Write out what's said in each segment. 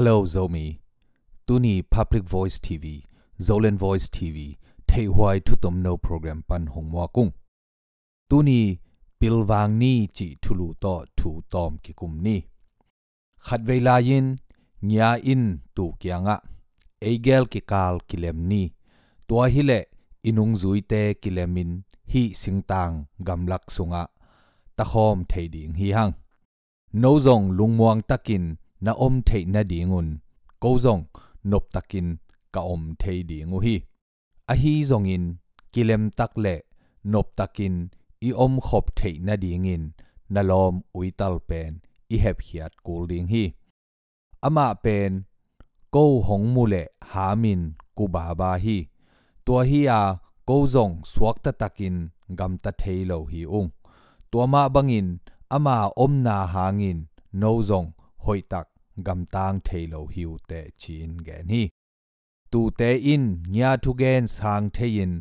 Hello Zomi. Tuni Public Voice TV, Zolan Voice TV, Theihuai Thutom No Program Pan Hong Mwa Kung. Tuni Pilwang Ni Chi Thulu To Thu Tom Ki Kum Ni. Khat Veila Yin, Nya In Tu Kya Nga. Eigel Ki Kal Kilem Ni. Tua Hile Inung Zui Te Kilemin Hi Sing Tang Gam Lak Sunga. Takhom Thei Ding Hi Hang. Nozong Lungmuang Takin นาอมเทนาดีงุนกูจงนบตะกินกาอมเทดีงูฮีอฮีจงอินกิเลมตักเละ นบตะกินอีอมขบเทนาดีงินนาลอมอุยตัลเป็นอีเฮบเฮียดกูดิงฮีอมาเป็นกูหงมูเลหามินกูบาบาฮีตัวฮีอากูจงสวกตะตะกินกำตะเทโลฮีอุง ตัวมาบังอินอมาอมนาหางินโนจง hoi tak gam tang thailo hiu te chin ge ni tu te in nya thu gen sang the in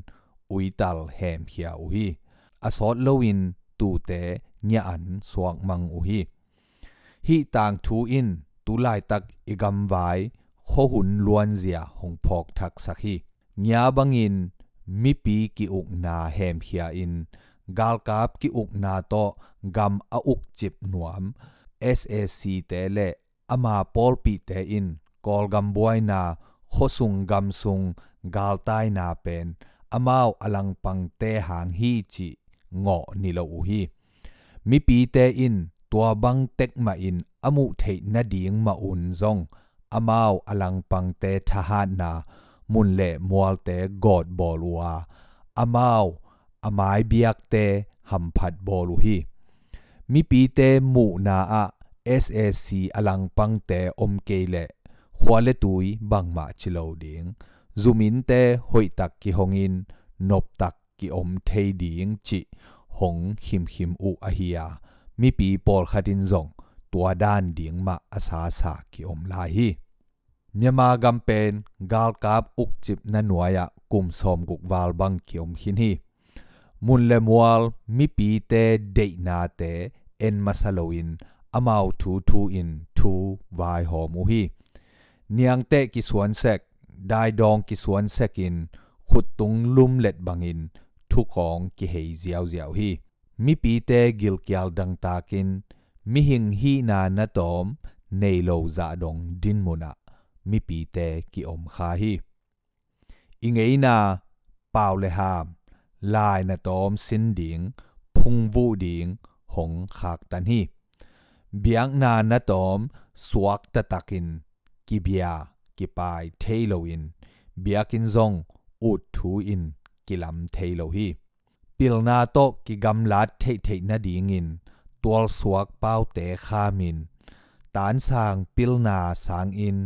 ui tal hem hia u hi asot lo in tu te nya an suang mang u hi hi tang thu in tu lai tak igam vai kho hun luan zia hong phok thak sakhi nya bangin mi pi ki uk na hem hia in gal kap ki uk na to gam a uk chip nuam SAC เตเลอามาปอลปีเตอินกอลกัมบวยนาโคสุงกัมสุงกาลใต้นาเป็นอามาวอลังปังเตหางฮีจิเงาะนิโลอุฮีมีปีเตอินตัวบังเต็กมาอินอมุเทนาดีงมาอุนซงอามาวอลังปังเตทหารนามุนเละมัวเตกอดบอลัวอามาวอามายเบียกเตหัมผัดบอลุฮีมิปีเตมูนาอะ s ซีอัลังปังเตอมเกลเลขวาเลตุยบังมาชิลลดิงจูมินเตหอยตักกิฮงินนบตักกิอมเทดิงจิฮงหิมหิมอุอาฮิยามิปีปอลขัดินซงตัวด้านดิงมาอาซาซากิอมลาฮีเนมากัมเปนกาลกาบอุกจิบนันวยะกุมสอมกุกวาลบังกิอมหินฮีมุนเลมวลมีปีเตเดนาเตเอ็นมาซาโลอินอามาทูทูอินทูวายหอมูฮีเนียงเตกิสวนแซกได้ดองกิสวนแซกินขุดตุงลุมเลดบังอินทุกของกิเฮเซียวเซียวฮีมีปีเตกิลกิลดังตากินมีหิงฮีนานาตอมในโลซาดงดินมุนามีปีเตกิอมคาฮีอิงเอนาปาวเลฮาลายนะตอมสินดิงพุงวูดิงหงขากตันฮีเบียงนานะตอมสวกตะตักินกิบยากิปายเทโลอินเบียกินซองอุดทูอินกิลำเทโลฮีปิลนาโตกิกำลาดเทเทนาดิงินตัวสวกเป้าเตคามินตานสางปิลนาสางอิน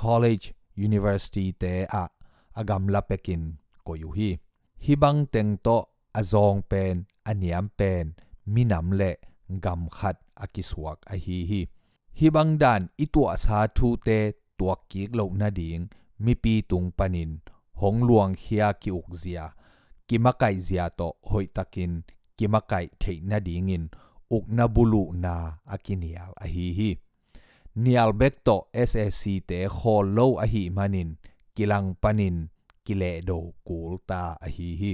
college university เตอะอากำลาเปกินก็อยู่ฮี hibang teng to azong pen aniyam pen mi nam le gam khat akis wak a hi hi hibang dan itwa sa thu te to ki lo na ding mi pi tung panin hong luang khia ki zia k a k a i zia to hoitakin ki makai the na ding in uk na bulu na akini a hi hi ni alberto ssc te ho lo a hi manin kilang p a n i ki le do kul ta a hi hi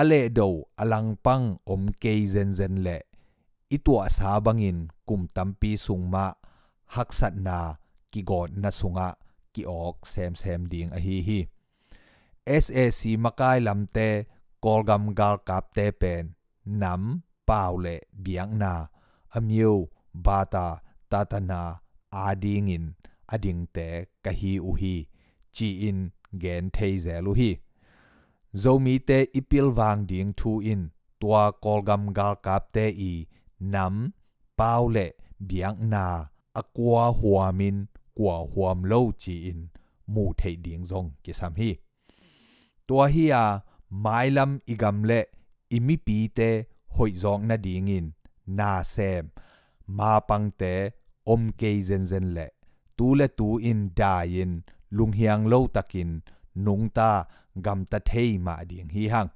a le do alang pang om ke zen zen le itua sa bangin kum tampi sungma haksat na ki god na sunga ki ok sem sem ding a hi hi SAC makai lamte kolgam gal kap te pen nam pau le biang na amyu bata tatana adingin ading te kahi uhi chi in gen thei zelu hi zomi te ipil wang ding thu in tua kolgam gal kap te i nam pau le biang na akwa min, kwa huam lo chi in mu thei ding zong ki sam hi tua hi a mailam igam le imi pi te hoi zong na ding in na sem ma pang te om ke zen zen le tu le tu in da in ลุงเฮียงโลตักินนุงตากำตะเทยมาดิงฮีหัง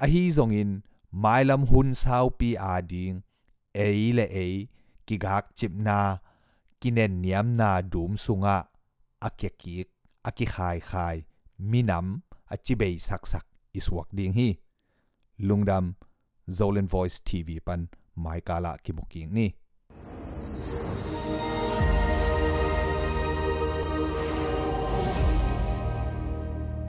อะฮีซงอินไมลำหุนสาวปีอาดิงเอเลเอกิกักจิบนากินเนนียมนาดูมสุงะอักยกิกอักิขายขายมีน้ำอจิเบยสักสักอิสวกดิงฮีลุงดำ Zolan Voice TV ปันไมกาละกิมุกิงนี่